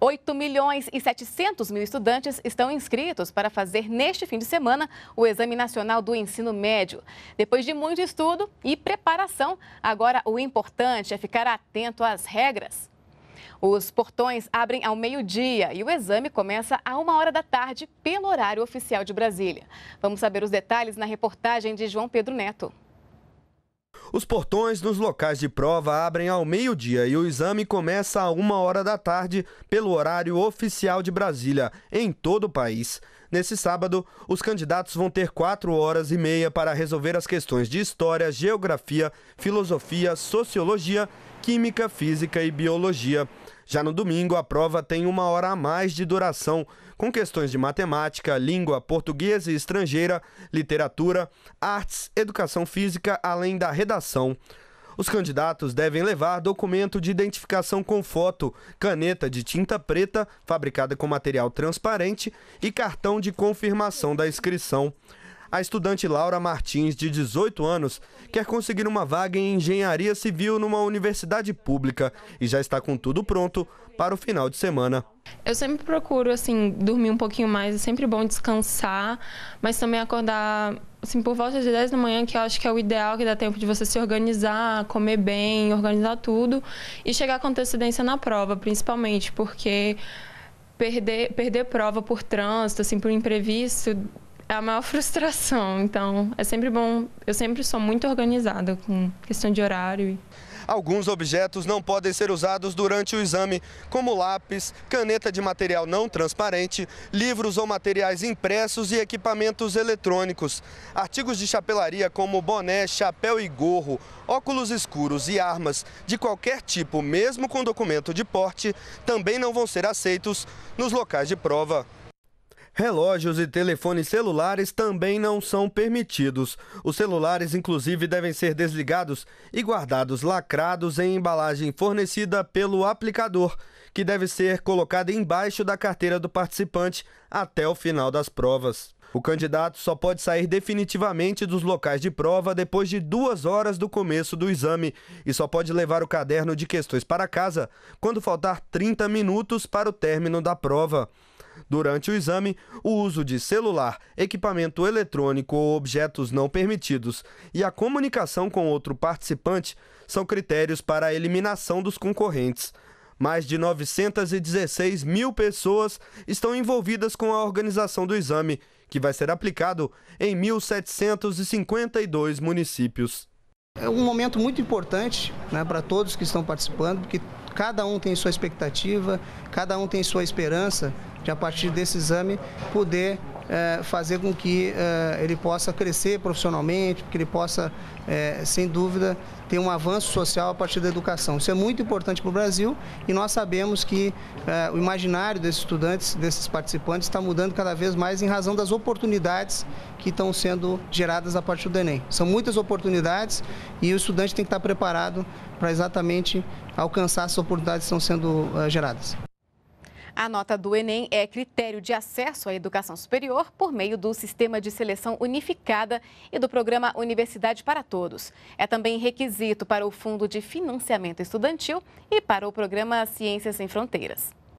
8 milhões e 700 mil estudantes estão inscritos para fazer neste fim de semana o Exame Nacional do Ensino Médio. Depois de muito estudo e preparação, agora o importante é ficar atento às regras. Os portões abrem ao meio-dia e o exame começa a uma hora da tarde, pelo horário oficial de Brasília. Vamos saber os detalhes na reportagem de João Pedro Neto. Os portões nos locais de prova abrem ao meio-dia e o exame começa a uma hora da tarde, pelo horário oficial de Brasília, em todo o país. Nesse sábado, os candidatos vão ter quatro horas e meia para resolver as questões de história, geografia, filosofia, sociologia, química, física e biologia. Já no domingo, a prova tem uma hora a mais de duração, com questões de matemática, língua portuguesa e estrangeira, literatura, artes, educação física, além da redação. Os candidatos devem levar documento de identificação com foto, caneta de tinta preta, fabricada com material transparente, e cartão de confirmação da inscrição. A estudante Laura Martins, de 18 anos, quer conseguir uma vaga em engenharia civil numa universidade pública e já está com tudo pronto para o final de semana. Eu sempre procuro assim dormir um pouquinho mais, é sempre bom descansar, mas também acordar assim por volta de 10 da manhã, que eu acho que é o ideal, que dá tempo de você se organizar, comer bem, organizar tudo e chegar com antecedência na prova, principalmente, porque perder perder prova por trânsito, assim, por imprevisto, é a maior frustração. Então, é sempre bom. Eu sempre sou muito organizada com questão de horário. Alguns objetos não podem ser usados durante o exame, como lápis, caneta de material não transparente, livros ou materiais impressos e equipamentos eletrônicos. Artigos de chapelaria como boné, chapéu e gorro, óculos escuros e armas de qualquer tipo, mesmo com documento de porte, também não vão ser aceitos nos locais de prova. Relógios e telefones celulares também não são permitidos. Os celulares, inclusive, devem ser desligados e guardados lacrados em embalagem fornecida pelo aplicador, que deve ser colocada embaixo da carteira do participante até o final das provas. O candidato só pode sair definitivamente dos locais de prova depois de duas horas do começo do exame e só pode levar o caderno de questões para casa quando faltar 30 minutos para o término da prova. Durante o exame, o uso de celular, equipamento eletrônico ou objetos não permitidos e a comunicação com outro participante são critérios para a eliminação dos concorrentes. Mais de 916 mil pessoas estão envolvidas com a organização do exame, que vai ser aplicado em 1.752 municípios. É um momento muito importante né, para todos que estão participando, porque cada um tem sua expectativa, cada um tem sua esperança de a partir desse exame poder é, fazer com que é, ele possa crescer profissionalmente, que ele possa, é, sem dúvida, ter um avanço social a partir da educação. Isso é muito importante para o Brasil e nós sabemos que o imaginário desses estudantes, desses participantes, está mudando cada vez mais em razão das oportunidades que estão sendo geradas a partir do Enem. São muitas oportunidades e o estudante tem que estar preparado para exatamente alcançar essas oportunidades que estão sendo geradas. A nota do Enem é critério de acesso à educação superior por meio do Sistema de Seleção Unificada e do programa Universidade para Todos. É também requisito para o Fundo de Financiamento Estudantil e para o programa Ciências Sem Fronteiras.